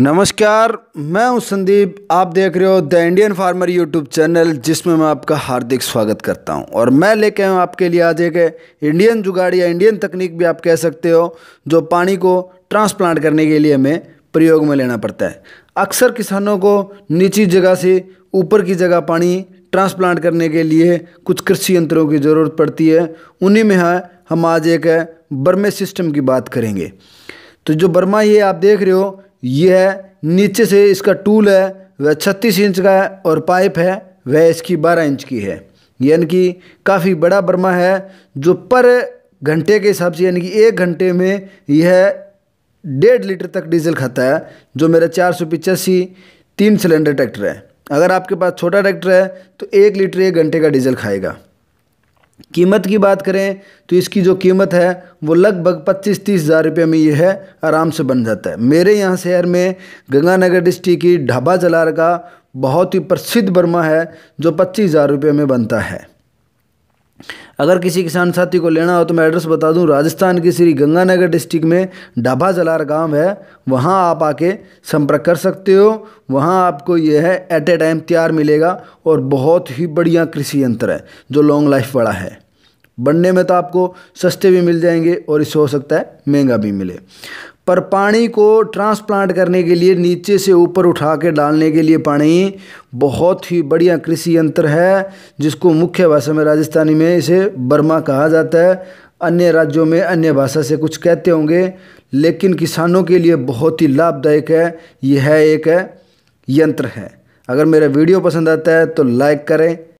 नमस्कार मैं हूं संदीप आप देख रहे हो the Indian farmer YouTube channel जिसमें मैं आपका हार्दिक स्वागत करता हूं और मैं लेके आया आपके लिए आज एक इंडियन जुगाड़ या इंडियन तकनीक भी आप कह सकते हो जो पानी को ट्रांसप्लांट करने के लिए हमें प्रयोग में लेना पड़ता है अक्सर किसानों को नीची जगह से ऊपर की जगह पानी ट्रांसप्लांट करने के लिए कुछ कृषि यंत्रों की ज़रूरत पड़ती है उन्हीं में है हम आज एक बर्मे सिस्टम की बात करेंगे तो जो बर्मा ये आप देख रहे हो यह है नीचे से इसका टूल है वह छत्तीस इंच का है और पाइप है वह इसकी बारह इंच की है यानी कि काफ़ी बड़ा बर्मा है जो पर घंटे के हिसाब से यानी कि एक घंटे में यह डेढ़ लीटर तक डीजल खाता है जो मेरा चार सौ पिचासी तीन सिलेंडर ट्रैक्टर है अगर आपके पास छोटा ट्रैक्टर है तो एक लीटर एक घंटे का डीजल खाएगा कीमत की बात करें तो इसकी जो कीमत है वो लगभग पच्चीस तीस हज़ार रुपये में ये है आराम से बन जाता है मेरे यहाँ शहर में गंगानगर डिस्ट्रिक्ट की ढाबा जलार का बहुत ही प्रसिद्ध बर्मा है जो पच्चीस हज़ार रुपये में बनता है अगर किसी किसान साथी को लेना हो तो मैं एड्रेस बता दूं राजस्थान के श्री गंगानगर डिस्ट्रिक्ट में डाभा जलार गांव है वहां आप आके संपर्क कर सकते हो वहां आपको यह है एट ए टाइम तैयार मिलेगा और बहुत ही बढ़िया कृषि यंत्र है जो लॉन्ग लाइफ वाला है बनने में तो आपको सस्ते भी मिल जाएंगे और इससे हो सकता है महंगा भी मिले पर पानी को ट्रांसप्लांट करने के लिए नीचे से ऊपर उठा के डालने के लिए पानी बहुत ही बढ़िया कृषि यंत्र है जिसको मुख्य भाषा में राजस्थानी में इसे बर्मा कहा जाता है अन्य राज्यों में अन्य भाषा से कुछ कहते होंगे लेकिन किसानों के लिए बहुत ही लाभदायक है यह है एक यंत्र है अगर मेरा वीडियो पसंद आता है तो लाइक करें